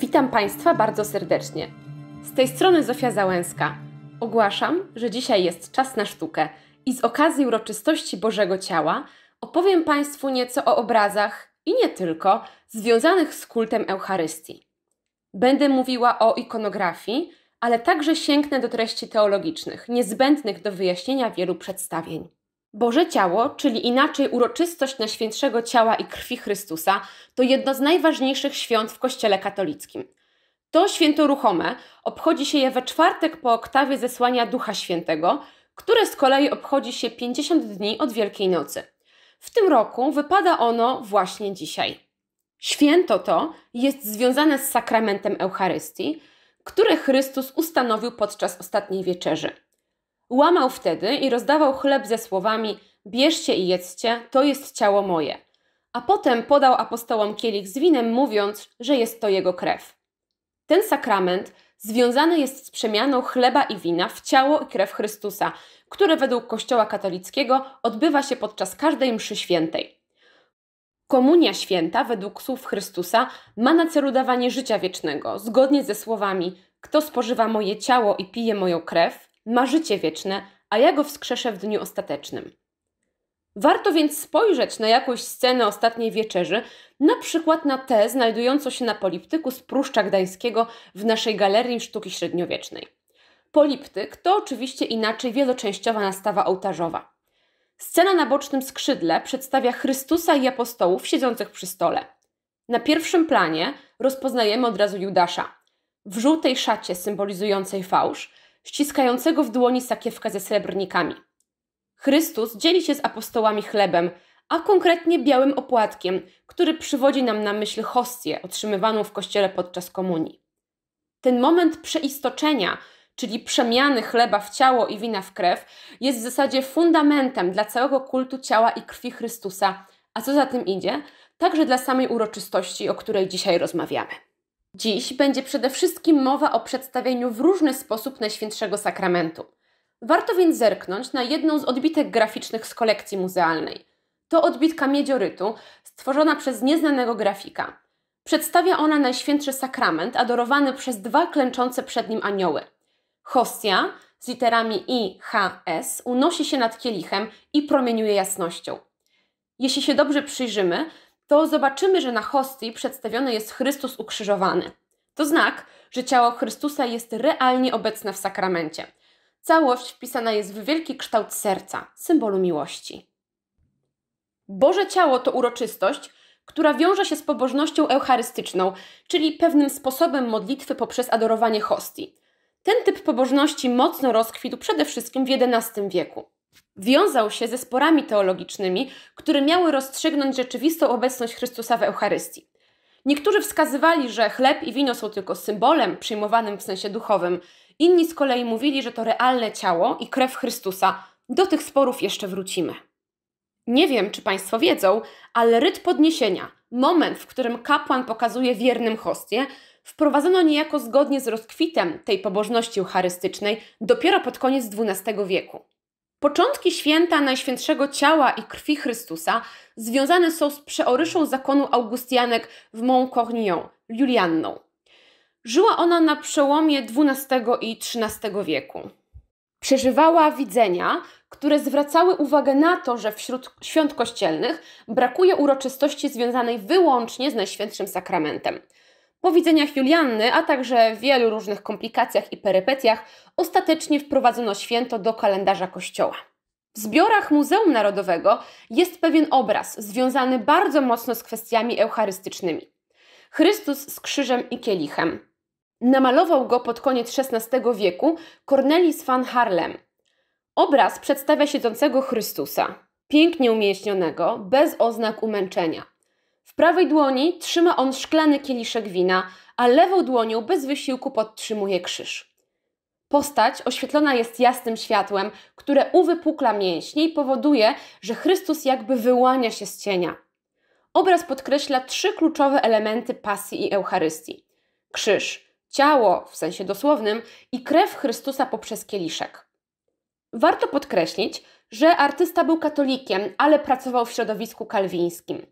Witam Państwa bardzo serdecznie. Z tej strony Zofia Załęska. Ogłaszam, że dzisiaj jest czas na sztukę i z okazji uroczystości Bożego Ciała opowiem Państwu nieco o obrazach i nie tylko związanych z kultem Eucharystii. Będę mówiła o ikonografii, ale także sięgnę do treści teologicznych, niezbędnych do wyjaśnienia wielu przedstawień. Boże Ciało, czyli inaczej uroczystość Najświętszego Ciała i Krwi Chrystusa, to jedno z najważniejszych świąt w Kościele katolickim. To święto ruchome obchodzi się je we czwartek po oktawie zesłania Ducha Świętego, które z kolei obchodzi się 50 dni od Wielkiej Nocy. W tym roku wypada ono właśnie dzisiaj. Święto to jest związane z sakramentem Eucharystii, które Chrystus ustanowił podczas ostatniej wieczerzy. Łamał wtedy i rozdawał chleb ze słowami: Bierzcie i jedzcie, to jest ciało moje. A potem podał apostołom kielich z winem, mówiąc, że jest to jego krew. Ten sakrament związany jest z przemianą chleba i wina w ciało i krew Chrystusa, które według Kościoła katolickiego odbywa się podczas każdej mszy świętej. Komunia święta, według słów Chrystusa, ma na celu dawanie życia wiecznego, zgodnie ze słowami: Kto spożywa moje ciało i pije moją krew, ma życie wieczne, a ja go wskrzeszę w dniu ostatecznym. Warto więc spojrzeć na jakąś scenę ostatniej wieczerzy, na przykład na tę znajdującą się na poliptyku z Pruszcza Gdańskiego w naszej Galerii Sztuki Średniowiecznej. Poliptyk to oczywiście inaczej wieloczęściowa nastawa ołtarzowa. Scena na bocznym skrzydle przedstawia Chrystusa i apostołów siedzących przy stole. Na pierwszym planie rozpoznajemy od razu Judasza. W żółtej szacie symbolizującej fałsz ściskającego w dłoni sakiewkę ze srebrnikami. Chrystus dzieli się z apostołami chlebem, a konkretnie białym opłatkiem, który przywodzi nam na myśl hostię otrzymywaną w kościele podczas komunii. Ten moment przeistoczenia, czyli przemiany chleba w ciało i wina w krew, jest w zasadzie fundamentem dla całego kultu ciała i krwi Chrystusa, a co za tym idzie, także dla samej uroczystości, o której dzisiaj rozmawiamy. Dziś będzie przede wszystkim mowa o przedstawieniu w różny sposób Najświętszego Sakramentu. Warto więc zerknąć na jedną z odbitek graficznych z kolekcji muzealnej. To odbitka miedziorytu, stworzona przez nieznanego grafika. Przedstawia ona Najświętszy Sakrament adorowany przez dwa klęczące przed nim anioły. Hostia z literami I, H, S unosi się nad kielichem i promieniuje jasnością. Jeśli się dobrze przyjrzymy, to zobaczymy, że na hostii przedstawiony jest Chrystus ukrzyżowany. To znak, że ciało Chrystusa jest realnie obecne w sakramencie. Całość wpisana jest w wielki kształt serca, symbolu miłości. Boże ciało to uroczystość, która wiąże się z pobożnością eucharystyczną, czyli pewnym sposobem modlitwy poprzez adorowanie hostii. Ten typ pobożności mocno rozkwitł przede wszystkim w XI wieku. Wiązał się ze sporami teologicznymi, które miały rozstrzygnąć rzeczywistą obecność Chrystusa w Eucharystii. Niektórzy wskazywali, że chleb i wino są tylko symbolem przyjmowanym w sensie duchowym, inni z kolei mówili, że to realne ciało i krew Chrystusa. Do tych sporów jeszcze wrócimy. Nie wiem, czy Państwo wiedzą, ale ryt podniesienia, moment, w którym kapłan pokazuje wiernym hostię, wprowadzono niejako zgodnie z rozkwitem tej pobożności eucharystycznej dopiero pod koniec XII wieku. Początki święta Najświętszego Ciała i Krwi Chrystusa związane są z przeoryszą zakonu Augustianek w Montcornion, Julianną. Żyła ona na przełomie XII i XIII wieku. Przeżywała widzenia, które zwracały uwagę na to, że wśród świąt kościelnych brakuje uroczystości związanej wyłącznie z Najświętszym Sakramentem – po widzeniach Julianny, a także wielu różnych komplikacjach i perypetiach, ostatecznie wprowadzono święto do kalendarza kościoła. W zbiorach Muzeum Narodowego jest pewien obraz związany bardzo mocno z kwestiami eucharystycznymi. Chrystus z krzyżem i kielichem. Namalował go pod koniec XVI wieku Cornelis van Harlem. Obraz przedstawia siedzącego Chrystusa, pięknie umieśnionego, bez oznak umęczenia prawej dłoni trzyma on szklany kieliszek wina, a lewą dłonią bez wysiłku podtrzymuje krzyż. Postać oświetlona jest jasnym światłem, które uwypukla mięśnie i powoduje, że Chrystus jakby wyłania się z cienia. Obraz podkreśla trzy kluczowe elementy pasji i Eucharystii: krzyż, ciało w sensie dosłownym i krew Chrystusa poprzez kieliszek. Warto podkreślić, że artysta był katolikiem, ale pracował w środowisku kalwińskim.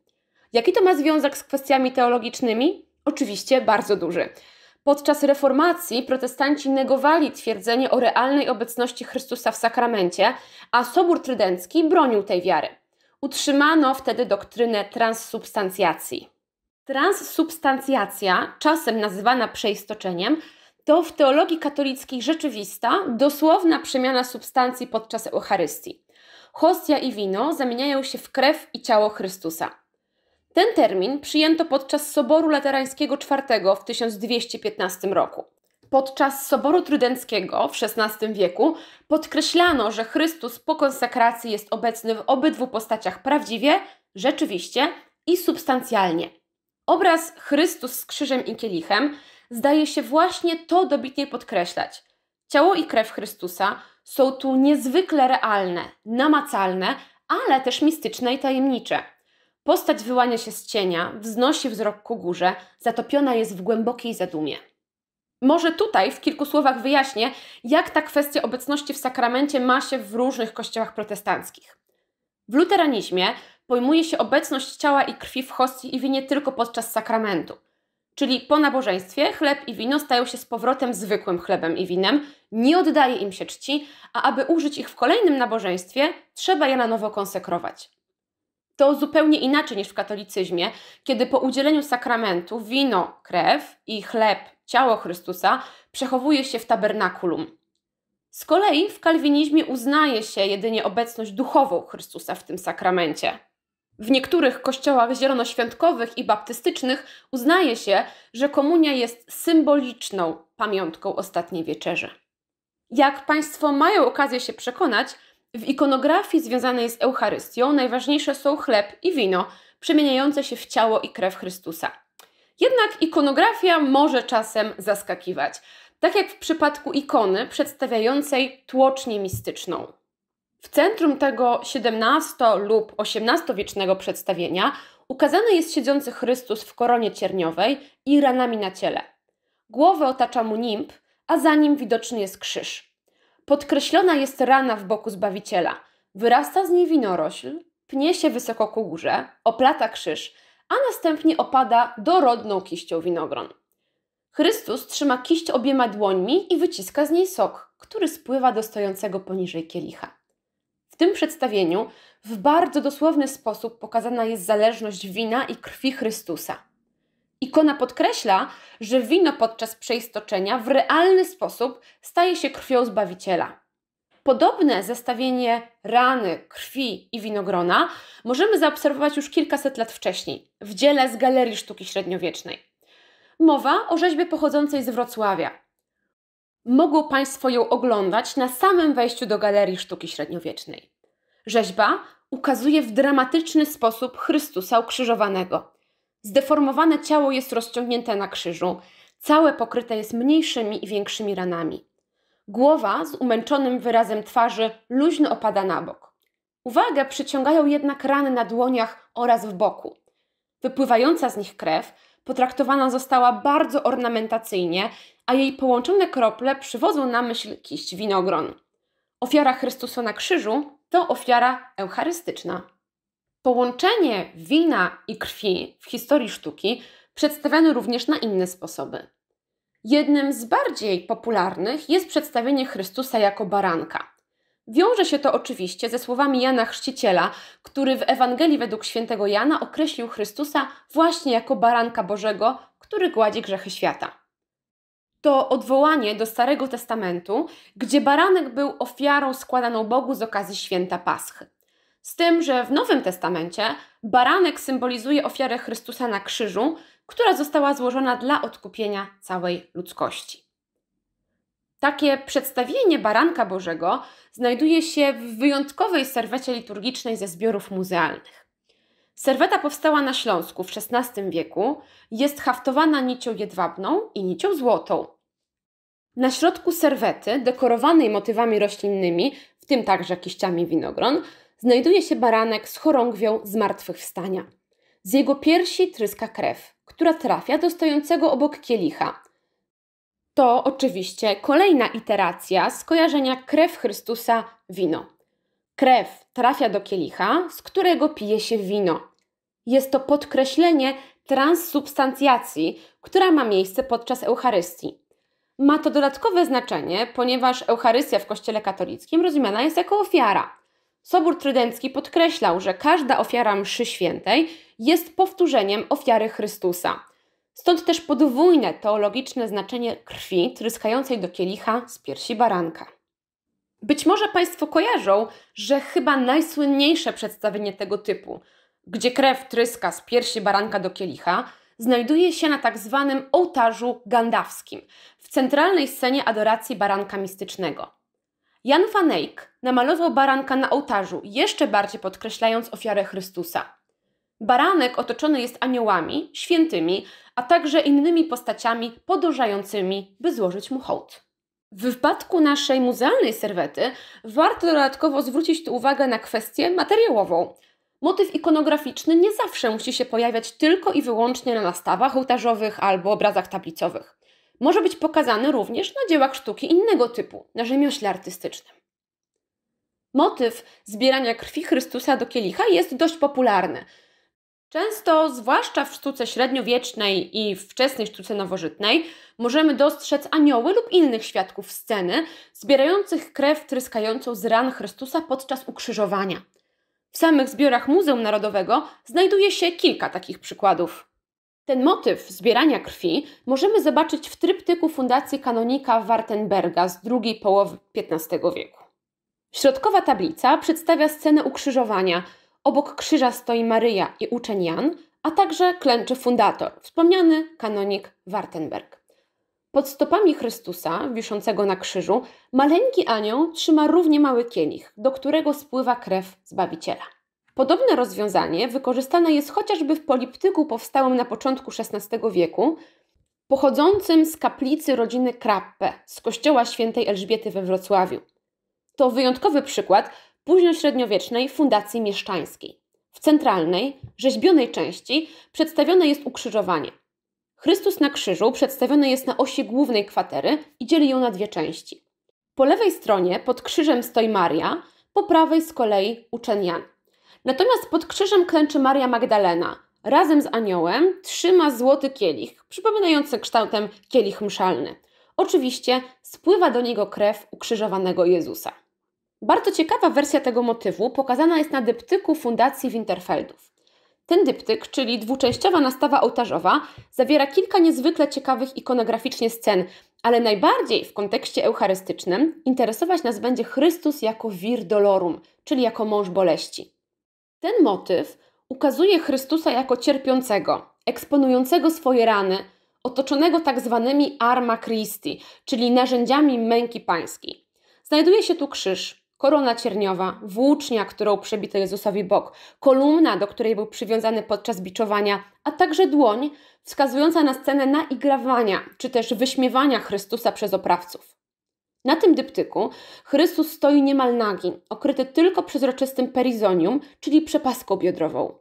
Jaki to ma związek z kwestiami teologicznymi? Oczywiście bardzo duży. Podczas reformacji protestanci negowali twierdzenie o realnej obecności Chrystusa w sakramencie, a Sobór Trydencki bronił tej wiary. Utrzymano wtedy doktrynę transsubstancjacji. Transsubstancjacja, czasem nazywana przeistoczeniem, to w teologii katolickiej rzeczywista, dosłowna przemiana substancji podczas Eucharystii. Hostia i wino zamieniają się w krew i ciało Chrystusa. Ten termin przyjęto podczas Soboru Laterańskiego IV w 1215 roku. Podczas Soboru Trydenckiego w XVI wieku podkreślano, że Chrystus po konsekracji jest obecny w obydwu postaciach prawdziwie, rzeczywiście i substancjalnie. Obraz Chrystus z krzyżem i kielichem zdaje się właśnie to dobitnie podkreślać. Ciało i krew Chrystusa są tu niezwykle realne, namacalne, ale też mistyczne i tajemnicze. Postać wyłania się z cienia, wznosi wzrok ku górze, zatopiona jest w głębokiej zadumie. Może tutaj w kilku słowach wyjaśnię, jak ta kwestia obecności w sakramencie ma się w różnych kościołach protestanckich. W luteranizmie pojmuje się obecność ciała i krwi w hostii i winie tylko podczas sakramentu. Czyli po nabożeństwie chleb i wino stają się z powrotem zwykłym chlebem i winem, nie oddaje im się czci, a aby użyć ich w kolejnym nabożeństwie, trzeba je na nowo konsekrować to zupełnie inaczej niż w katolicyzmie, kiedy po udzieleniu sakramentu wino, krew i chleb, ciało Chrystusa przechowuje się w tabernakulum. Z kolei w kalwinizmie uznaje się jedynie obecność duchową Chrystusa w tym sakramencie. W niektórych kościołach zielonoświątkowych i baptystycznych uznaje się, że komunia jest symboliczną pamiątką ostatniej wieczerzy. Jak Państwo mają okazję się przekonać, w ikonografii związanej z Eucharystią najważniejsze są chleb i wino, przemieniające się w ciało i krew Chrystusa. Jednak ikonografia może czasem zaskakiwać, tak jak w przypadku ikony przedstawiającej tłocznię mistyczną. W centrum tego XVII lub XVIII-wiecznego przedstawienia ukazany jest siedzący Chrystus w koronie cierniowej i ranami na ciele. Głowę otacza mu nimb, a za nim widoczny jest krzyż. Podkreślona jest rana w boku Zbawiciela. Wyrasta z niej winorośl, pnie się wysoko ku górze, oplata krzyż, a następnie opada dorodną kiścią winogron. Chrystus trzyma kiść obiema dłońmi i wyciska z niej sok, który spływa do stojącego poniżej kielicha. W tym przedstawieniu w bardzo dosłowny sposób pokazana jest zależność wina i krwi Chrystusa. Ikona podkreśla, że wino podczas przeistoczenia w realny sposób staje się krwią Zbawiciela. Podobne zestawienie rany, krwi i winogrona możemy zaobserwować już kilkaset lat wcześniej w dziele z Galerii Sztuki Średniowiecznej. Mowa o rzeźbie pochodzącej z Wrocławia. Mogą Państwo ją oglądać na samym wejściu do Galerii Sztuki Średniowiecznej. Rzeźba ukazuje w dramatyczny sposób Chrystusa ukrzyżowanego – Zdeformowane ciało jest rozciągnięte na krzyżu, całe pokryte jest mniejszymi i większymi ranami. Głowa z umęczonym wyrazem twarzy luźno opada na bok. Uwagę przyciągają jednak rany na dłoniach oraz w boku. Wypływająca z nich krew potraktowana została bardzo ornamentacyjnie, a jej połączone krople przywodzą na myśl kiść winogron. Ofiara Chrystusa na krzyżu to ofiara eucharystyczna. Połączenie wina i krwi w historii sztuki przedstawiano również na inne sposoby. Jednym z bardziej popularnych jest przedstawienie Chrystusa jako baranka. Wiąże się to oczywiście ze słowami Jana Chrzciciela, który w Ewangelii według świętego Jana określił Chrystusa właśnie jako baranka Bożego, który gładzi grzechy świata. To odwołanie do Starego Testamentu, gdzie baranek był ofiarą składaną Bogu z okazji święta Paschy. Z tym, że w Nowym Testamencie baranek symbolizuje ofiarę Chrystusa na krzyżu, która została złożona dla odkupienia całej ludzkości. Takie przedstawienie baranka Bożego znajduje się w wyjątkowej serwecie liturgicznej ze zbiorów muzealnych. Serweta powstała na Śląsku w XVI wieku, jest haftowana nicią jedwabną i nicią złotą. Na środku serwety, dekorowanej motywami roślinnymi, w tym także kiściami winogron, znajduje się baranek z chorągwią zmartwychwstania. Z jego piersi tryska krew, która trafia do stojącego obok kielicha. To oczywiście kolejna iteracja skojarzenia krew Chrystusa wino. Krew trafia do kielicha, z którego pije się wino. Jest to podkreślenie transsubstancjacji, która ma miejsce podczas Eucharystii. Ma to dodatkowe znaczenie, ponieważ Eucharystia w Kościele katolickim rozumiana jest jako ofiara. Sobór Trydencki podkreślał, że każda ofiara mszy świętej jest powtórzeniem ofiary Chrystusa. Stąd też podwójne teologiczne znaczenie krwi tryskającej do kielicha z piersi baranka. Być może Państwo kojarzą, że chyba najsłynniejsze przedstawienie tego typu, gdzie krew tryska z piersi baranka do kielicha, znajduje się na tak zwanym ołtarzu gandawskim, w centralnej scenie adoracji baranka mistycznego. Jan van Eyck namalował baranka na ołtarzu, jeszcze bardziej podkreślając ofiarę Chrystusa. Baranek otoczony jest aniołami, świętymi, a także innymi postaciami podążającymi, by złożyć mu hołd. W wypadku naszej muzealnej serwety warto dodatkowo zwrócić tu uwagę na kwestię materiałową. Motyw ikonograficzny nie zawsze musi się pojawiać tylko i wyłącznie na nastawach ołtarzowych albo obrazach tablicowych może być pokazany również na dziełach sztuki innego typu, na rzemiośle artystycznym. Motyw zbierania krwi Chrystusa do kielicha jest dość popularny. Często, zwłaszcza w sztuce średniowiecznej i wczesnej sztuce nowożytnej, możemy dostrzec anioły lub innych świadków sceny zbierających krew tryskającą z ran Chrystusa podczas ukrzyżowania. W samych zbiorach Muzeum Narodowego znajduje się kilka takich przykładów. Ten motyw zbierania krwi możemy zobaczyć w tryptyku Fundacji Kanonika Wartenberga z drugiej połowy XV wieku. Środkowa tablica przedstawia scenę ukrzyżowania. Obok krzyża stoi Maryja i uczeń Jan, a także klęczy fundator, wspomniany kanonik Wartenberg. Pod stopami Chrystusa, wiszącego na krzyżu, maleńki anioł trzyma równie mały kielich, do którego spływa krew Zbawiciela. Podobne rozwiązanie wykorzystane jest chociażby w poliptyku powstałym na początku XVI wieku, pochodzącym z kaplicy rodziny Krappe z kościoła świętej Elżbiety we Wrocławiu. To wyjątkowy przykład późnośredniowiecznej fundacji mieszczańskiej. W centralnej, rzeźbionej części przedstawione jest ukrzyżowanie. Chrystus na krzyżu przedstawiony jest na osi głównej kwatery i dzieli ją na dwie części. Po lewej stronie pod krzyżem stoi Maria, po prawej z kolei uczeń Jan. Natomiast pod krzyżem klęczy Maria Magdalena. Razem z aniołem trzyma złoty kielich, przypominający kształtem kielich mszalny. Oczywiście spływa do niego krew ukrzyżowanego Jezusa. Bardzo ciekawa wersja tego motywu pokazana jest na dyptyku Fundacji Winterfeldów. Ten dyptyk, czyli dwuczęściowa nastawa ołtarzowa, zawiera kilka niezwykle ciekawych ikonograficznie scen, ale najbardziej w kontekście eucharystycznym interesować nas będzie Chrystus jako vir dolorum, czyli jako mąż boleści. Ten motyw ukazuje Chrystusa jako cierpiącego, eksponującego swoje rany, otoczonego tak zwanymi arma Christi, czyli narzędziami męki pańskiej. Znajduje się tu krzyż, korona cierniowa, włócznia, którą przebito Jezusowi bok, kolumna, do której był przywiązany podczas biczowania, a także dłoń wskazująca na scenę naigrawania czy też wyśmiewania Chrystusa przez oprawców. Na tym dyptyku Chrystus stoi niemal nagi, okryty tylko przezroczystym perizonium, czyli przepaską biodrową.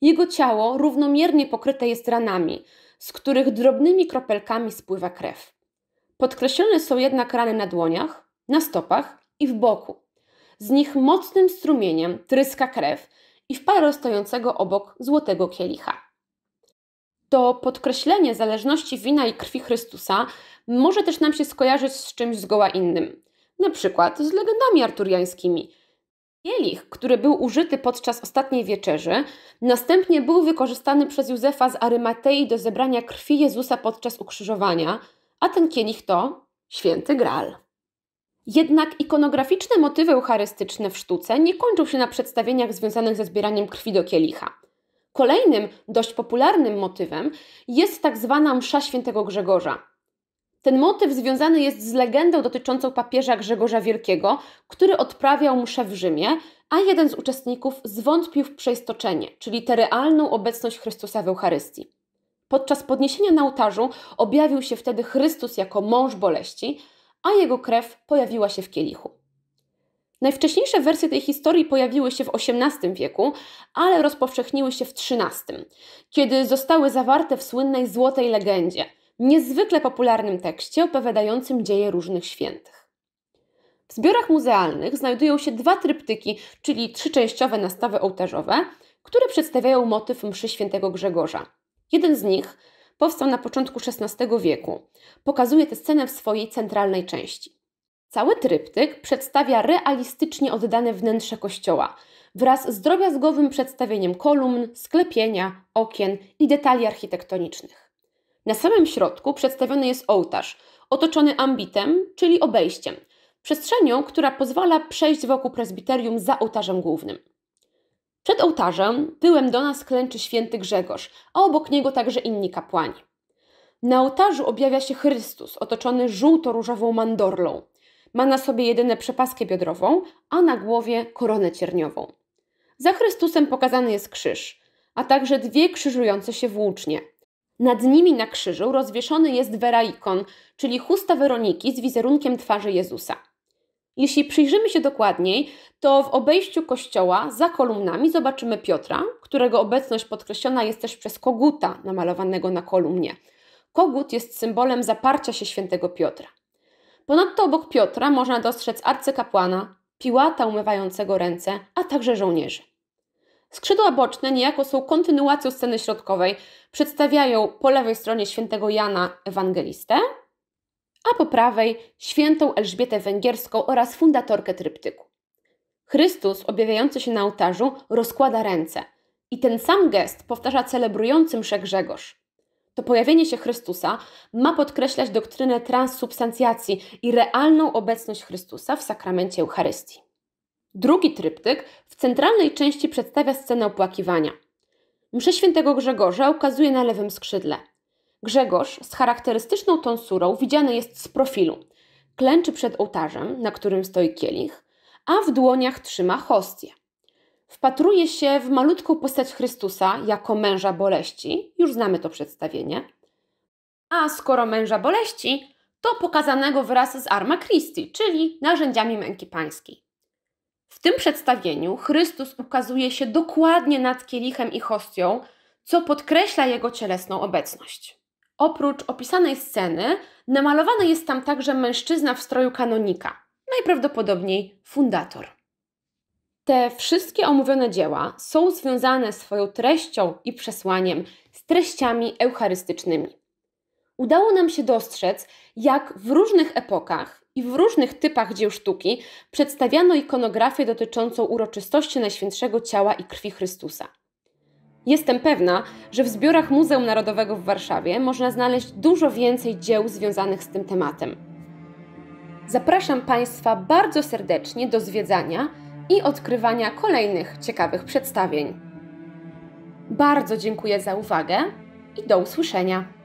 Jego ciało równomiernie pokryte jest ranami, z których drobnymi kropelkami spływa krew. Podkreślone są jednak rany na dłoniach, na stopach i w boku. Z nich mocnym strumieniem tryska krew i wpada do stojącego obok złotego kielicha to podkreślenie zależności wina i krwi Chrystusa może też nam się skojarzyć z czymś zgoła innym, na przykład z legendami arturiańskimi. Kielich, który był użyty podczas ostatniej wieczerzy, następnie był wykorzystany przez Józefa z Arymatei do zebrania krwi Jezusa podczas ukrzyżowania, a ten kielich to święty Graal. Jednak ikonograficzne motywy eucharystyczne w sztuce nie kończą się na przedstawieniach związanych ze zbieraniem krwi do kielicha. Kolejnym dość popularnym motywem jest tak zwana msza świętego Grzegorza. Ten motyw związany jest z legendą dotyczącą papieża Grzegorza Wielkiego, który odprawiał mszę w Rzymie, a jeden z uczestników zwątpił w przeistoczenie, czyli tę realną obecność Chrystusa w Eucharystii. Podczas podniesienia na ołtarzu objawił się wtedy Chrystus jako mąż boleści, a jego krew pojawiła się w kielichu. Najwcześniejsze wersje tej historii pojawiły się w XVIII wieku, ale rozpowszechniły się w XIII, kiedy zostały zawarte w słynnej Złotej Legendzie, niezwykle popularnym tekście opowiadającym dzieje różnych świętych. W zbiorach muzealnych znajdują się dwa tryptyki, czyli trzyczęściowe nastawy ołtarzowe, które przedstawiają motyw mszy świętego Grzegorza. Jeden z nich powstał na początku XVI wieku. Pokazuje tę scenę w swojej centralnej części. Cały tryptyk przedstawia realistycznie oddane wnętrze kościoła wraz z drobiazgowym przedstawieniem kolumn, sklepienia, okien i detali architektonicznych. Na samym środku przedstawiony jest ołtarz, otoczony ambitem, czyli obejściem, przestrzenią, która pozwala przejść wokół prezbiterium za ołtarzem głównym. Przed ołtarzem tyłem do nas klęczy święty Grzegorz, a obok niego także inni kapłani. Na ołtarzu objawia się Chrystus, otoczony żółto-różową mandorlą. Ma na sobie jedynie przepaskę biodrową, a na głowie koronę cierniową. Za Chrystusem pokazany jest krzyż, a także dwie krzyżujące się włócznie. Nad nimi na krzyżu rozwieszony jest veraikon, czyli chusta Weroniki z wizerunkiem twarzy Jezusa. Jeśli przyjrzymy się dokładniej, to w obejściu kościoła za kolumnami zobaczymy Piotra, którego obecność podkreślona jest też przez koguta namalowanego na kolumnie. Kogut jest symbolem zaparcia się świętego Piotra. Ponadto obok Piotra można dostrzec arcykapłana, piłata umywającego ręce, a także żołnierzy. Skrzydła boczne niejako są kontynuacją sceny środkowej, przedstawiają po lewej stronie świętego Jana Ewangelistę, a po prawej świętą Elżbietę Węgierską oraz fundatorkę tryptyku. Chrystus, objawiający się na ołtarzu, rozkłada ręce i ten sam gest powtarza celebrującym mszę Grzegorz to pojawienie się Chrystusa ma podkreślać doktrynę transsubstancjacji i realną obecność Chrystusa w sakramencie Eucharystii. Drugi tryptyk w centralnej części przedstawia scenę opłakiwania. Mszę świętego Grzegorza ukazuje na lewym skrzydle. Grzegorz z charakterystyczną tonsurą widziany jest z profilu. Klęczy przed ołtarzem, na którym stoi kielich, a w dłoniach trzyma hostię wpatruje się w malutką postać Chrystusa jako męża boleści, już znamy to przedstawienie, a skoro męża boleści, to pokazanego wraz z Arma Christi, czyli narzędziami męki pańskiej. W tym przedstawieniu Chrystus ukazuje się dokładnie nad kielichem i hostią, co podkreśla jego cielesną obecność. Oprócz opisanej sceny, namalowany jest tam także mężczyzna w stroju kanonika, najprawdopodobniej fundator. Te wszystkie omówione dzieła są związane swoją treścią i przesłaniem z treściami eucharystycznymi. Udało nam się dostrzec, jak w różnych epokach i w różnych typach dzieł sztuki przedstawiano ikonografię dotyczącą uroczystości Najświętszego Ciała i Krwi Chrystusa. Jestem pewna, że w zbiorach Muzeum Narodowego w Warszawie można znaleźć dużo więcej dzieł związanych z tym tematem. Zapraszam Państwa bardzo serdecznie do zwiedzania i odkrywania kolejnych ciekawych przedstawień. Bardzo dziękuję za uwagę i do usłyszenia.